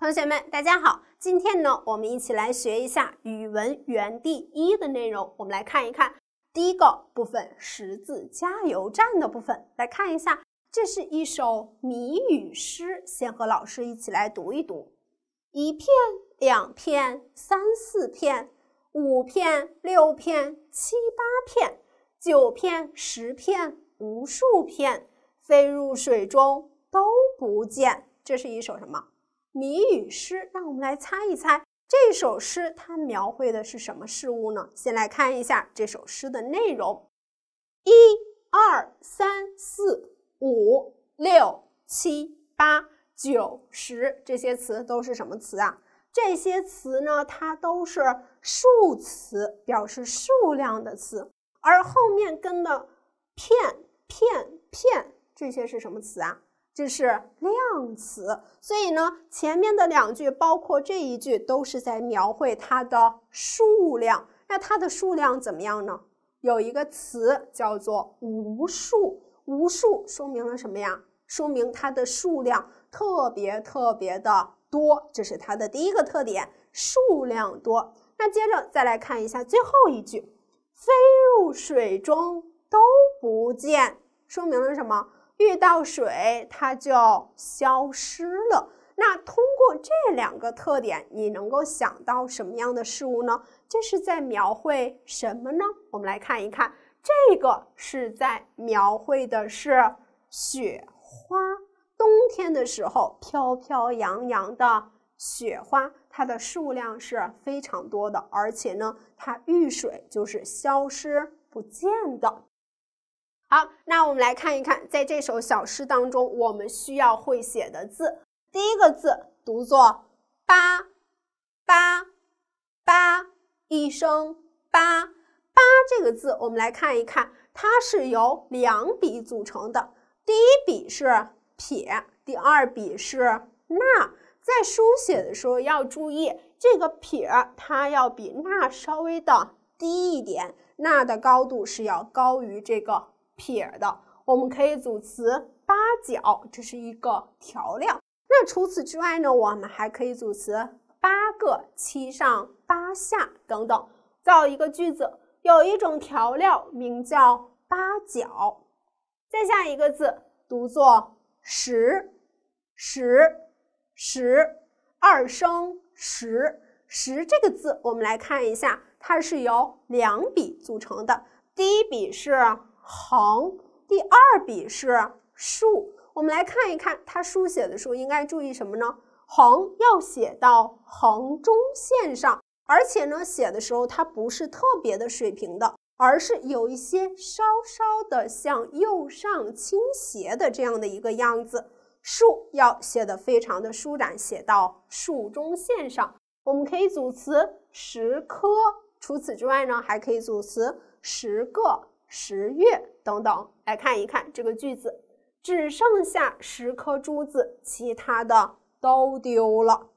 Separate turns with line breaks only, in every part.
同学们，大家好！今天呢，我们一起来学一下语文园地一的内容。我们来看一看第一个部分“识字加油站”的部分。来看一下，这是一首谜语诗。先和老师一起来读一读：一片，两片，三四片，五片，六片，七八片，九片，十片，无数片，飞入水中都不见。这是一首什么？谜语诗，让我们来猜一猜这首诗它描绘的是什么事物呢？先来看一下这首诗的内容。一、二、三、四、五、六、七、八、九、十，这些词都是什么词啊？这些词呢，它都是数词，表示数量的词。而后面跟的片、片、片，这些是什么词啊？这是量词，所以呢，前面的两句，包括这一句，都是在描绘它的数量。那它的数量怎么样呢？有一个词叫做“无数”，无数说明了什么呀？说明它的数量特别特别的多，这是它的第一个特点，数量多。那接着再来看一下最后一句，“飞入水中都不见”，说明了什么？遇到水，它就消失了。那通过这两个特点，你能够想到什么样的事物呢？这是在描绘什么呢？我们来看一看，这个是在描绘的是雪花。冬天的时候，飘飘扬扬的雪花，它的数量是非常多的，而且呢，它遇水就是消失不见的。好，那我们来看一看，在这首小诗当中，我们需要会写的字。第一个字读作“八”，八，八一声。八，八这个字，我们来看一看，它是由两笔组成的。第一笔是撇，第二笔是捺。在书写的时候要注意，这个撇它要比捺稍微的低一点，捺的高度是要高于这个。撇的，我们可以组词八角，这是一个调料。那除此之外呢，我们还可以组词八个、七上八下等等。造一个句子：有一种调料名叫八角。再下一个字读作十，十，十二声十。十这个字，我们来看一下，它是由两笔组成的，第一笔是。横，第二笔是竖。我们来看一看，它书写的时应该注意什么呢？横要写到横中线上，而且呢，写的时候它不是特别的水平的，而是有一些稍稍的向右上倾斜的这样的一个样子。竖要写的非常的舒展，写到竖中线上。我们可以组词十棵，除此之外呢，还可以组词十个。十月等等，来看一看这个句子，只剩下十颗珠子，其他的都丢了。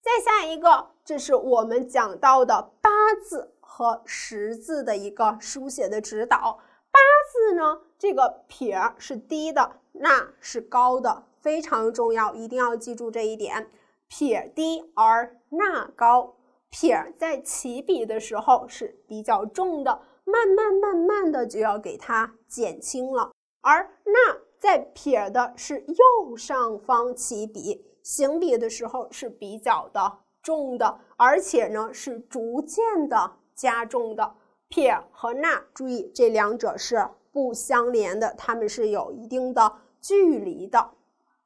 再下一个，这是我们讲到的八字和十字的一个书写的指导。八字呢，这个撇是低的，捺是高的，非常重要，一定要记住这一点。撇低而捺高，撇在起笔的时候是比较重的。慢慢慢慢的就要给它减轻了，而“捺”在撇的是右上方起笔，行笔的时候是比较的重的，而且呢是逐渐的加重的。撇和捺，注意这两者是不相连的，它们是有一定的距离的。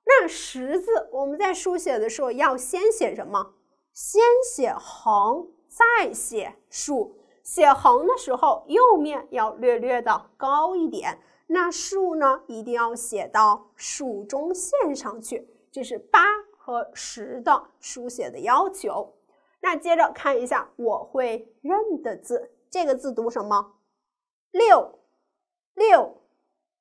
那“十”字，我们在书写的时候要先写什么？先写横，再写竖。写横的时候，右面要略略的高一点。那竖呢，一定要写到竖中线上去。这是八和十的书写的要求。那接着看一下我会认的字，这个字读什么？六六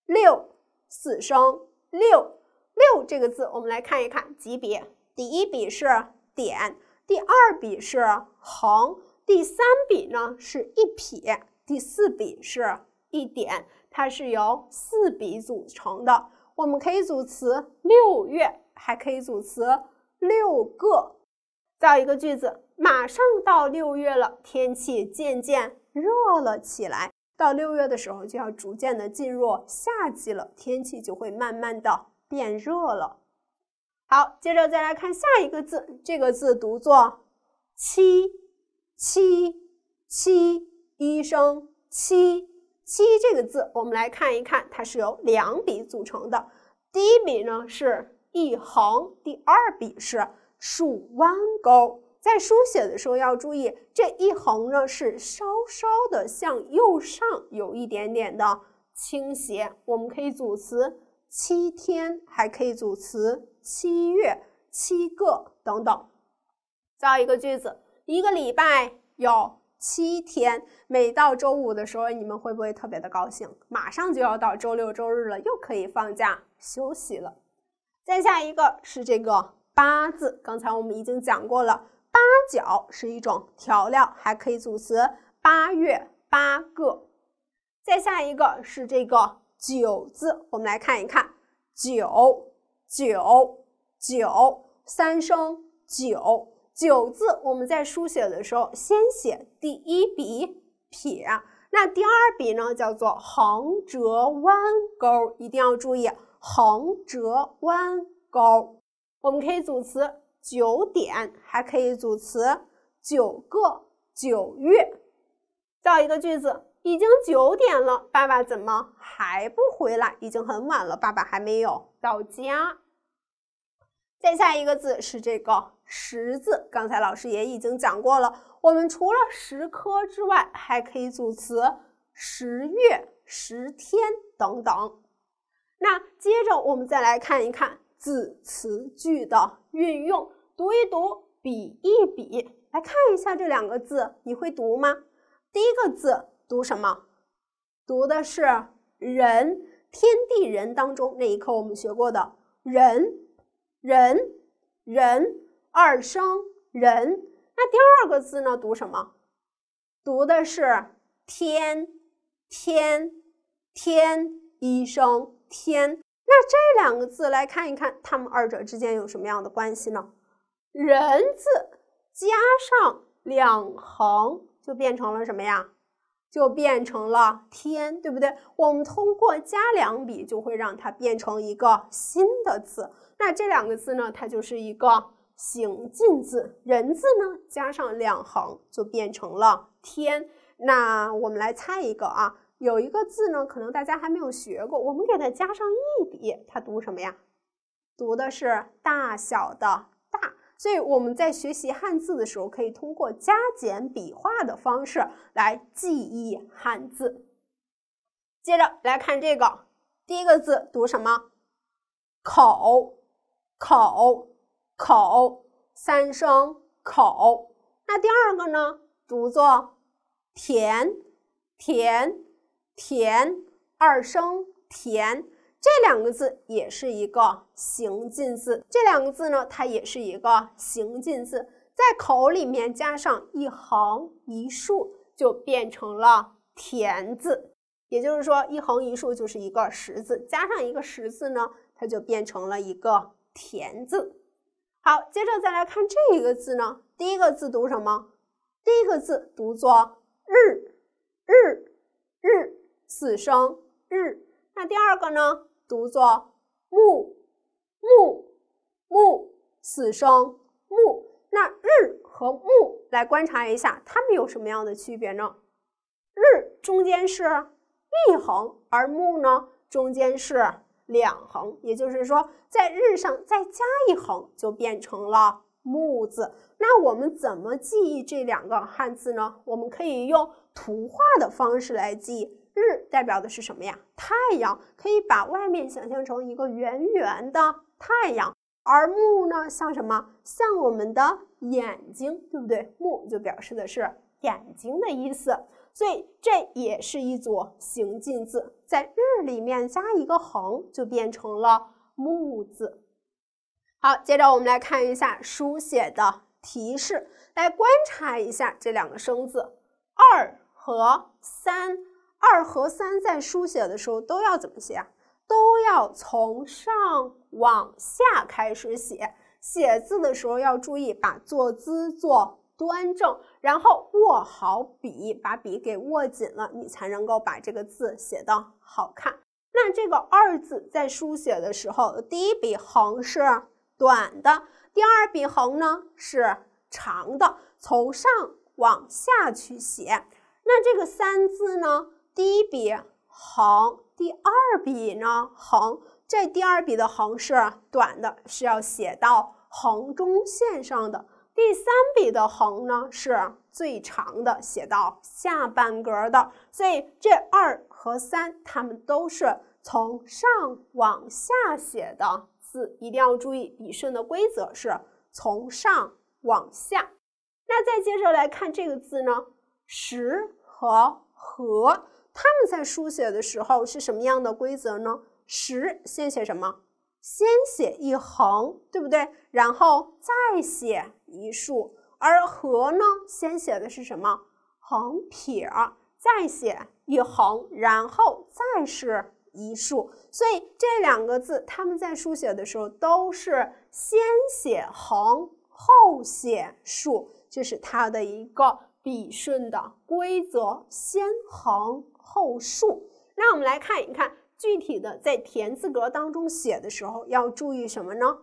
六四声。六六这个字，我们来看一看几笔。第一笔是点，第二笔是横。第三笔呢是一撇，第四笔是一点，它是由四笔组成的。我们可以组词六月，还可以组词六个。造一个句子：马上到六月了，天气渐渐热了起来。到六月的时候，就要逐渐的进入夏季了，天气就会慢慢的变热了。好，接着再来看下一个字，这个字读作七。七七一声，七七这个字，我们来看一看，它是由两笔组成的。第一笔呢是一横，第二笔是竖弯钩。在书写的时候要注意，这一横呢是稍稍的向右上有一点点的倾斜。我们可以组词七天，还可以组词七月、七个等等。造一个句子。一个礼拜有七天，每到周五的时候，你们会不会特别的高兴？马上就要到周六、周日了，又可以放假休息了。再下一个是这个“八”字，刚才我们已经讲过了，八角是一种调料，还可以组词“八月”“八个”。再下一个是这个“九”字，我们来看一看，“九”“九”“九”三声“九”。九字我们在书写的时候，先写第一笔撇，那第二笔呢叫做横折弯钩，一定要注意横折弯钩。我们可以组词九点，还可以组词九个九月。造一个句子：已经九点了，爸爸怎么还不回来？已经很晚了，爸爸还没有到家。再下一个字是这个“十”字，刚才老师也已经讲过了。我们除了“十”科之外，还可以组词“十月”“十天”等等。那接着我们再来看一看字词句的运用，读一读，比一比，来看一下这两个字，你会读吗？第一个字读什么？读的是“人”，天地人当中那一课我们学过的人。人，人二声人，那第二个字呢？读什么？读的是天天天一声天。那这两个字来看一看，它们二者之间有什么样的关系呢？人字加上两横，就变成了什么呀？就变成了天，对不对？我们通过加两笔，就会让它变成一个新的字。那这两个字呢？它就是一个形近字。人字呢，加上两横，就变成了天。那我们来猜一个啊，有一个字呢，可能大家还没有学过。我们给它加上一笔，它读什么呀？读的是大小的。所以我们在学习汉字的时候，可以通过加减笔画的方式来记忆汉字。接着来看这个，第一个字读什么？口，口，口，三声口。那第二个呢？读作田，田，田，二声田。这两个字也是一个形近字，这两个字呢，它也是一个形近字，在口里面加上一横一竖，就变成了田字。也就是说，一横一竖就是一个十字，加上一个十字呢，它就变成了一个田字。好，接着再来看这一个字呢，第一个字读什么？第一个字读作日，日，日，四声日。那第二个呢，读作木、木、木，四声木。那日和木来观察一下，它们有什么样的区别呢？日中间是一横，而木呢，中间是两横。也就是说，在日上再加一横，就变成了木字。那我们怎么记忆这两个汉字呢？我们可以用图画的方式来记。日代表的是什么呀？太阳可以把外面想象成一个圆圆的太阳，而目呢像什么？像我们的眼睛，对不对？目就表示的是眼睛的意思，所以这也是一组形近字，在日里面加一个横就变成了目字。好，接着我们来看一下书写的提示，来观察一下这两个生字二和三。二和三在书写的时候都要怎么写啊？都要从上往下开始写。写字的时候要注意把坐姿坐端正，然后握好笔，把笔给握紧了，你才能够把这个字写的好看。那这个“二”字在书写的时候，第一笔横是短的，第二笔横呢是长的，从上往下去写。那这个“三”字呢？第一笔横，第二笔呢横，这第二笔的横是短的，是要写到横中线上的。第三笔的横呢是最长的，写到下半格的。所以这二和三，它们都是从上往下写的字，一定要注意笔顺的规则是从上往下。那再接着来看这个字呢，十和和。他们在书写的时候是什么样的规则呢？十先写什么？先写一横，对不对？然后再写一竖。而和呢，先写的是什么？横撇，再写一横，然后再是一竖。所以这两个字，他们在书写的时候都是先写横，后写竖，这是它的一个笔顺的规则，先横。后竖。那我们来看一看具体的，在田字格当中写的时候要注意什么呢？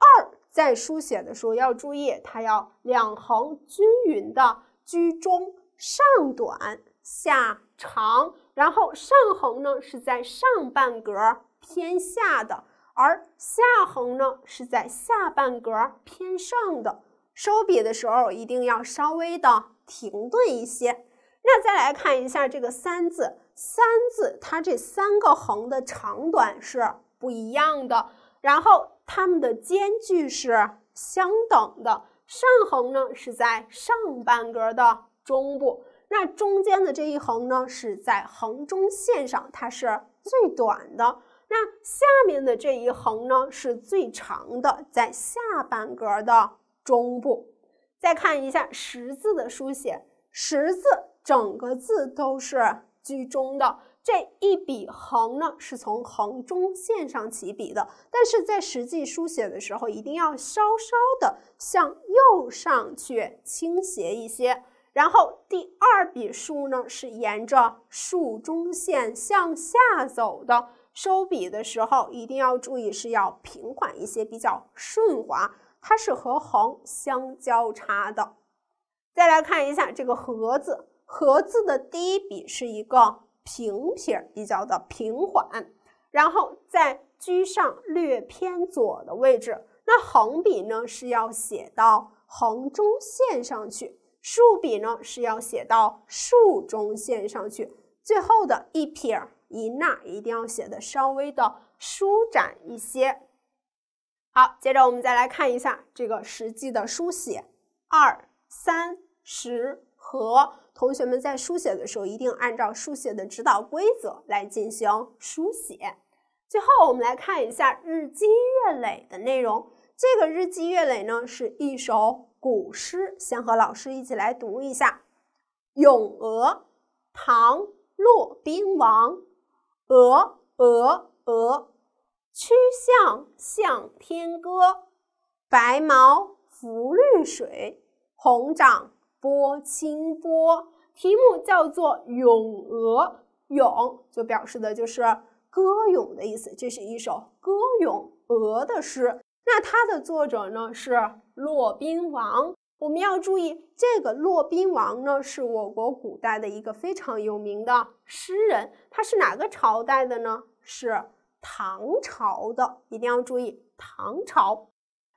二在书写的时候要注意，它要两横均匀的居中，上短下长。然后上横呢是在上半格偏下的，而下横呢是在下半格偏上的。收笔的时候一定要稍微的停顿一些。那再来看一下这个“三”字，“三”字它这三个横的长短是不一样的，然后它们的间距是相等的。上横呢是在上半格的中部，那中间的这一横呢是在横中线上，它是最短的。那下面的这一横呢是最长的，在下半格的中部。再看一下“十”字的书写，“十”字。整个字都是居中的，这一笔横呢是从横中线上起笔的，但是在实际书写的时候，一定要稍稍的向右上去倾斜一些。然后第二笔竖呢是沿着竖中线向下走的，收笔的时候一定要注意是要平缓一些，比较顺滑，它是和横相交叉的。再来看一下这个“盒字。“合”字的第一笔是一个平撇，比较的平缓，然后在居上略偏左的位置。那横笔呢是要写到横中线上去，竖笔呢是要写到竖中线上去。最后的一撇一捺一定要写的稍微的舒展一些。好，接着我们再来看一下这个实际的书写，二三十和。同学们在书写的时候，一定按照书写的指导规则来进行书写。最后，我们来看一下日积月累的内容。这个日积月累呢，是一首古诗。先和老师一起来读一下《咏鹅》。唐·骆宾王。鹅，鹅，鹅，曲项向天歌。白毛浮绿水，红掌。波清波，题目叫做《咏鹅》。咏就表示的就是歌咏的意思，这是一首歌咏鹅的诗。那它的作者呢是骆宾王。我们要注意，这个骆宾王呢是我国古代的一个非常有名的诗人。他是哪个朝代的呢？是唐朝的。一定要注意唐朝。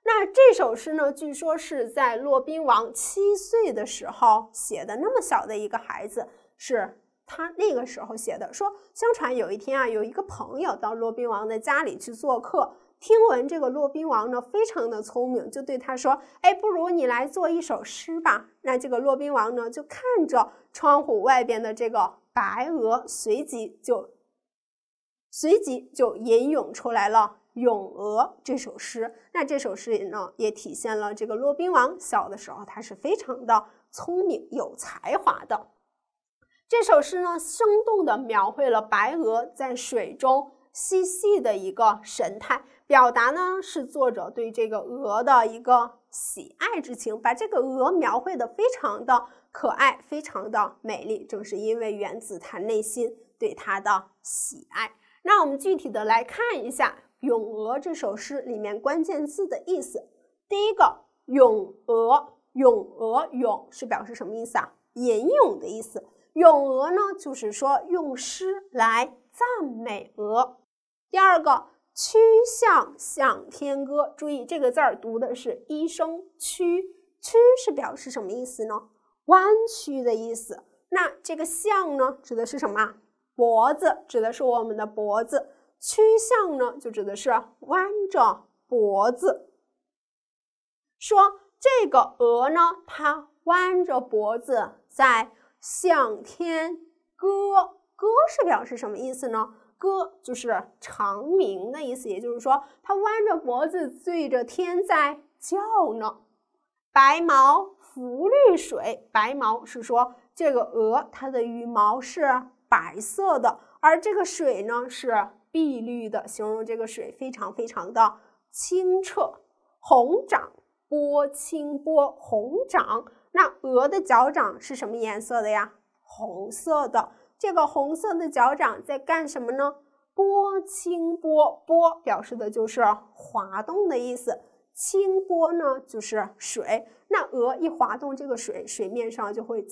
那这首诗呢？据说是在骆宾王七岁的时候写的。那么小的一个孩子，是他那个时候写的。说，相传有一天啊，有一个朋友到骆宾王的家里去做客，听闻这个骆宾王呢非常的聪明，就对他说：“哎，不如你来做一首诗吧。”那这个骆宾王呢，就看着窗户外边的这个白鹅，随即就随即就吟咏出来了。《咏鹅》这首诗，那这首诗里呢，也体现了这个骆宾王小的时候，他是非常的聪明有才华的。这首诗呢，生动的描绘了白鹅在水中嬉戏的一个神态，表达呢是作者对这个鹅的一个喜爱之情，把这个鹅描绘的非常的可爱，非常的美丽。正是因为源子他内心对他的喜爱，那我们具体的来看一下。《咏鹅》这首诗里面关键字的意思，第一个“咏鹅”，“咏鹅”“咏”是表示什么意思啊？吟咏的意思。“咏鹅”呢，就是说用诗来赞美鹅。第二个“曲项向天歌”，注意这个字儿读的是一声“曲”，“曲”是表示什么意思呢？弯曲的意思。那这个“项”呢，指的是什么？脖子，指的是我们的脖子。趋向呢，就指的是弯着脖子。说这个鹅呢，它弯着脖子在向天歌。歌是表示什么意思呢？歌就是长鸣的意思，也就是说，它弯着脖子对着天在叫呢。白毛浮绿水，白毛是说这个鹅它的羽毛是白色的，而这个水呢是。碧绿的，形容这个水非常非常的清澈。红掌拨清波，红掌，那鹅的脚掌是什么颜色的呀？红色的。这个红色的脚掌在干什么呢？拨清波，波表示的就是滑动的意思，清波呢就是水。那鹅一滑动，这个水，水面上就会，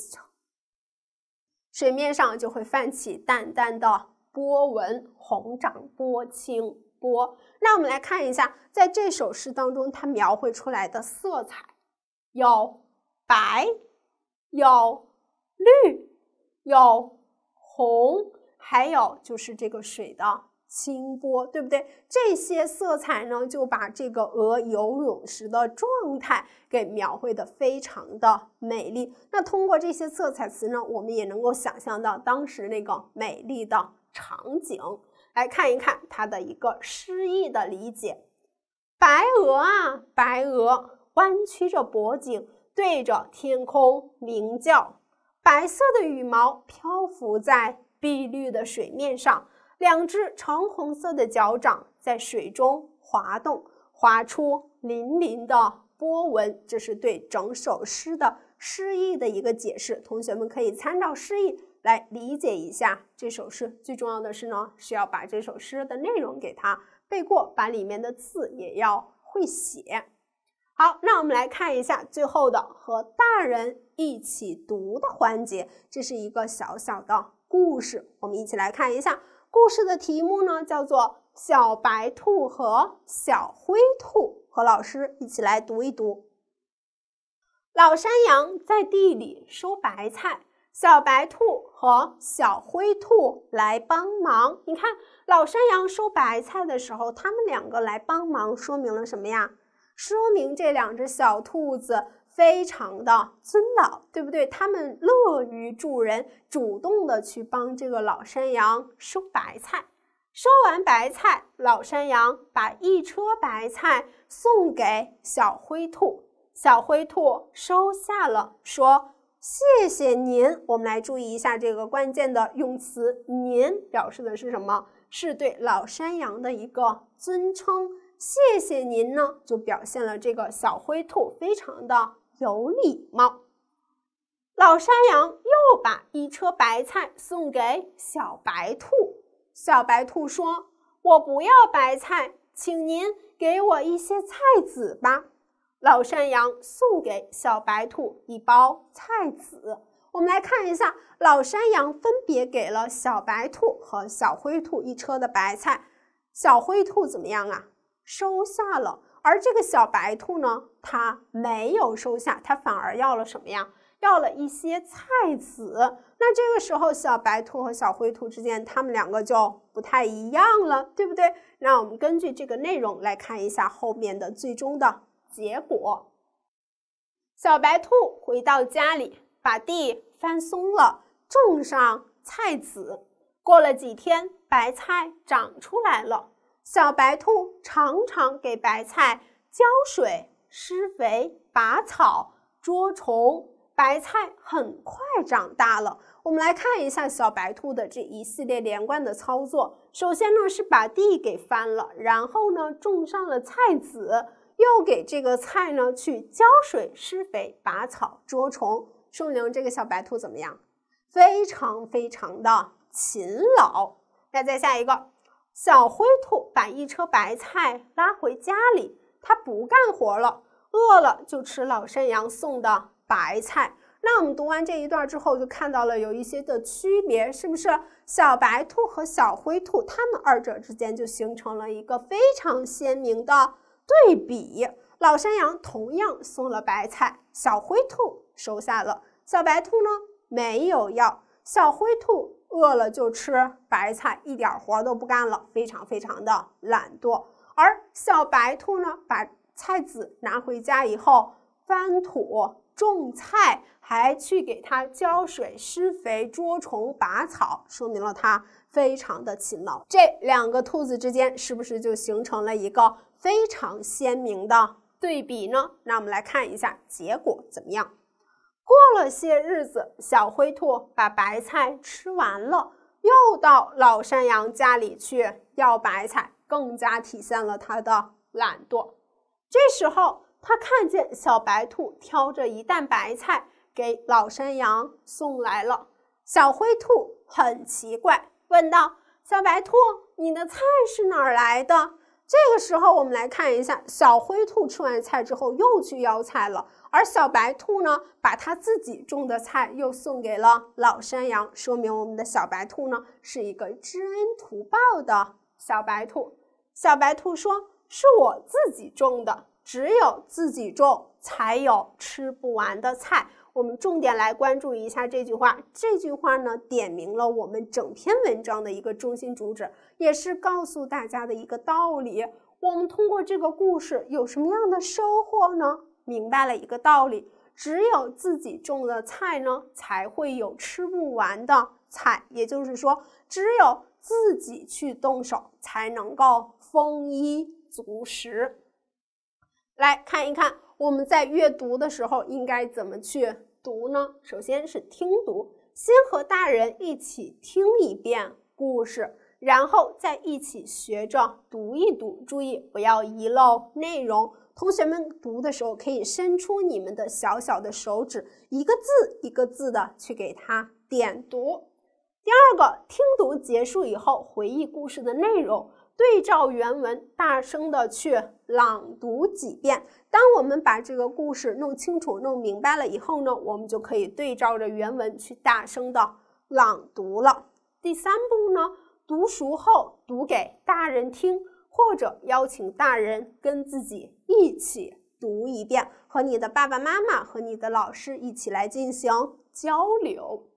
水面上就会泛起淡淡的。波纹红掌拨清波。那我们来看一下，在这首诗当中，它描绘出来的色彩有白、有绿、有红，还有就是这个水的。清波，对不对？这些色彩呢，就把这个鹅游泳时的状态给描绘的非常的美丽。那通过这些色彩词呢，我们也能够想象到当时那个美丽的场景。来看一看它的一个诗意的理解：白鹅啊，白鹅弯曲着脖颈，对着天空鸣叫，白色的羽毛漂浮在碧绿的水面上。两只橙红色的脚掌在水中滑动，划出粼粼的波纹。这是对整首诗的诗意的一个解释。同学们可以参照诗意来理解一下这首诗。最重要的是呢，是要把这首诗的内容给它背过，把里面的字也要会写。好，那我们来看一下最后的和大人一起读的环节。这是一个小小的故事，我们一起来看一下。故事的题目呢，叫做《小白兔和小灰兔》，和老师一起来读一读。老山羊在地里收白菜，小白兔和小灰兔来帮忙。你看，老山羊收白菜的时候，他们两个来帮忙，说明了什么呀？说明这两只小兔子。非常的尊老，对不对？他们乐于助人，主动的去帮这个老山羊收白菜。收完白菜，老山羊把一车白菜送给小灰兔，小灰兔收下了，说谢谢您。我们来注意一下这个关键的用词，“您”表示的是什么？是对老山羊的一个尊称。谢谢您呢，就表现了这个小灰兔非常的。有礼貌，老山羊又把一车白菜送给小白兔。小白兔说：“我不要白菜，请您给我一些菜籽吧。”老山羊送给小白兔一包菜籽。我们来看一下，老山羊分别给了小白兔和小灰兔一车的白菜。小灰兔怎么样啊？收下了。而这个小白兔呢，它没有收下，它反而要了什么呀？要了一些菜籽。那这个时候，小白兔和小灰兔之间，它们两个就不太一样了，对不对？那我们根据这个内容来看一下后面的最终的结果。小白兔回到家里，把地翻松了，种上菜籽。过了几天，白菜长出来了。小白兔常常给白菜浇水、施肥、拔草、捉虫，白菜很快长大了。我们来看一下小白兔的这一系列连贯的操作。首先呢是把地给翻了，然后呢种上了菜籽，又给这个菜呢去浇水、施肥、拔草、捉虫。说明这个小白兔怎么样？非常非常的勤劳。那再下一个。小灰兔把一车白菜拉回家里，它不干活了，饿了就吃老山羊送的白菜。那我们读完这一段之后，就看到了有一些的区别，是不是？小白兔和小灰兔，它们二者之间就形成了一个非常鲜明的对比。老山羊同样送了白菜，小灰兔收下了，小白兔呢没有要，小灰兔。饿了就吃白菜，一点活都不干了，非常非常的懒惰。而小白兔呢，把菜籽拿回家以后，翻土种菜，还去给它浇水、施肥、捉虫、拔草，说明了它非常的勤劳。这两个兔子之间，是不是就形成了一个非常鲜明的对比呢？那我们来看一下结果怎么样。过了些日子，小灰兔把白菜吃完了，又到老山羊家里去要白菜，更加体现了它的懒惰。这时候，他看见小白兔挑着一担白菜给老山羊送来了，小灰兔很奇怪，问道：“小白兔，你的菜是哪儿来的？”这个时候，我们来看一下，小灰兔吃完菜之后又去要菜了，而小白兔呢，把它自己种的菜又送给了老山羊，说明我们的小白兔呢是一个知恩图报的小白兔。小白兔说：“是我自己种的，只有自己种才有吃不完的菜。”我们重点来关注一下这句话。这句话呢，点明了我们整篇文章的一个中心主旨，也是告诉大家的一个道理。我们通过这个故事有什么样的收获呢？明白了一个道理：只有自己种的菜呢，才会有吃不完的菜。也就是说，只有自己去动手，才能够丰衣足食。来看一看，我们在阅读的时候应该怎么去读呢？首先是听读，先和大人一起听一遍故事，然后再一起学着读一读。注意不要遗漏内容。同学们读的时候可以伸出你们的小小的手指，一个字一个字的去给它点读。第二个，听读结束以后，回忆故事的内容。对照原文，大声的去朗读几遍。当我们把这个故事弄清楚、弄明白了以后呢，我们就可以对照着原文去大声的朗读了。第三步呢，读熟后读给大人听，或者邀请大人跟自己一起读一遍，和你的爸爸妈妈和你的老师一起来进行交流。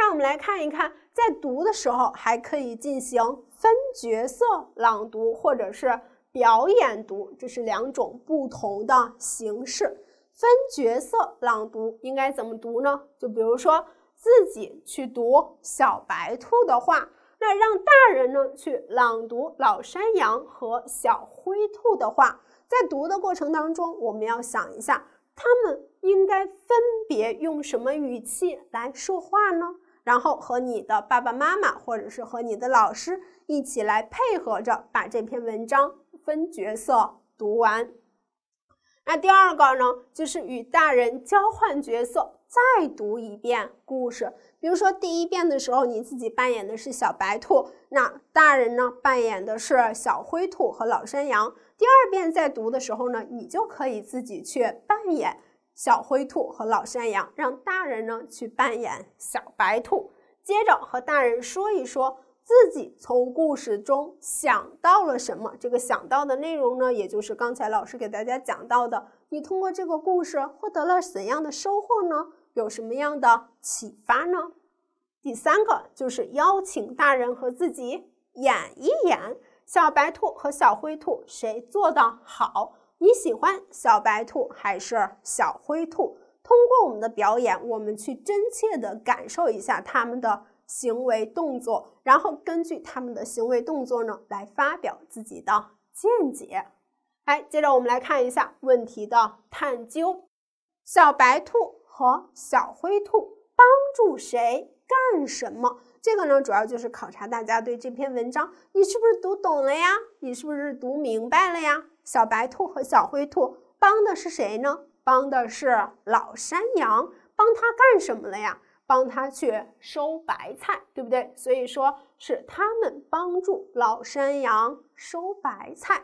让我们来看一看，在读的时候还可以进行分角色朗读或者是表演读，这是两种不同的形式。分角色朗读应该怎么读呢？就比如说自己去读小白兔的话，那让大人呢去朗读老山羊和小灰兔的话，在读的过程当中，我们要想一下，他们应该分别用什么语气来说话呢？然后和你的爸爸妈妈，或者是和你的老师一起来配合着，把这篇文章分角色读完。那第二个呢，就是与大人交换角色，再读一遍故事。比如说第一遍的时候，你自己扮演的是小白兔，那大人呢扮演的是小灰兔和老山羊。第二遍再读的时候呢，你就可以自己去扮演。小灰兔和老山羊让大人呢去扮演小白兔，接着和大人说一说自己从故事中想到了什么。这个想到的内容呢，也就是刚才老师给大家讲到的，你通过这个故事获得了怎样的收获呢？有什么样的启发呢？第三个就是邀请大人和自己演一演小白兔和小灰兔谁做的好。你喜欢小白兔还是小灰兔？通过我们的表演，我们去真切的感受一下他们的行为动作，然后根据他们的行为动作呢，来发表自己的见解。哎，接着我们来看一下问题的探究：小白兔和小灰兔帮助谁干什么？这个呢，主要就是考察大家对这篇文章，你是不是读懂了呀？你是不是读明白了呀？小白兔和小灰兔帮的是谁呢？帮的是老山羊，帮他干什么了呀？帮他去收白菜，对不对？所以说是他们帮助老山羊收白菜。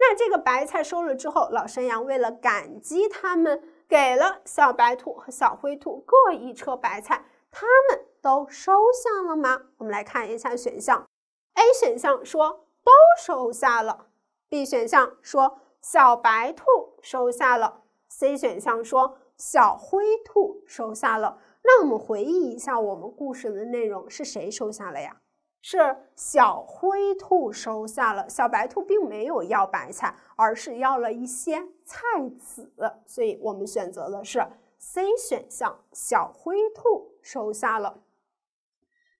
那这个白菜收了之后，老山羊为了感激他们，给了小白兔和小灰兔各一车白菜，他们都收下了吗？我们来看一下选项，A 选项说都收下了。B 选项说小白兔收下了，C 选项说小灰兔收下了。那我们回忆一下我们故事的内容，是谁收下了呀？是小灰兔收下了，小白兔并没有要白菜，而是要了一些菜籽。所以我们选择的是 C 选项，小灰兔收下了。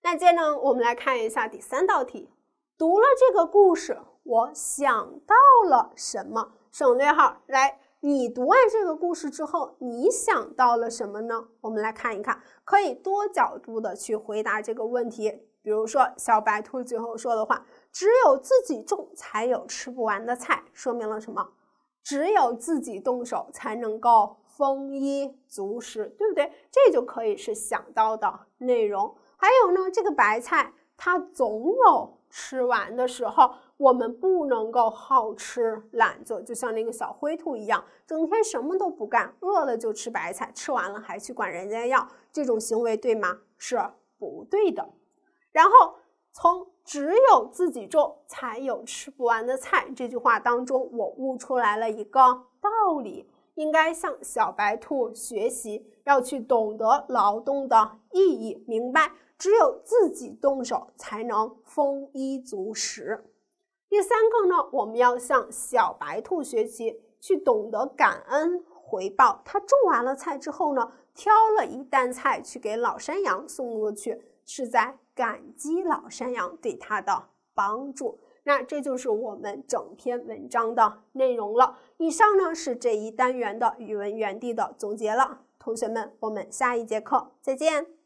那接着我们来看一下第三道题，读了这个故事。我想到了什么省略号？来，你读完这个故事之后，你想到了什么呢？我们来看一看，可以多角度的去回答这个问题。比如说，小白兔最后说的话：“只有自己种，才有吃不完的菜。”说明了什么？只有自己动手，才能够丰衣足食，对不对？这就可以是想到的内容。还有呢，这个白菜它总有吃完的时候。我们不能够好吃懒做，就像那个小灰兔一样，整天什么都不干，饿了就吃白菜，吃完了还去管人家要，这种行为对吗？是不对的。然后从“只有自己种，才有吃不完的菜”这句话当中，我悟出来了一个道理：应该向小白兔学习，要去懂得劳动的意义，明白只有自己动手，才能丰衣足食。第三个呢，我们要向小白兔学习，去懂得感恩回报。他种完了菜之后呢，挑了一担菜去给老山羊送过去，是在感激老山羊对他的帮助。那这就是我们整篇文章的内容了。以上呢是这一单元的语文园地的总结了。同学们，我们下一节课再见。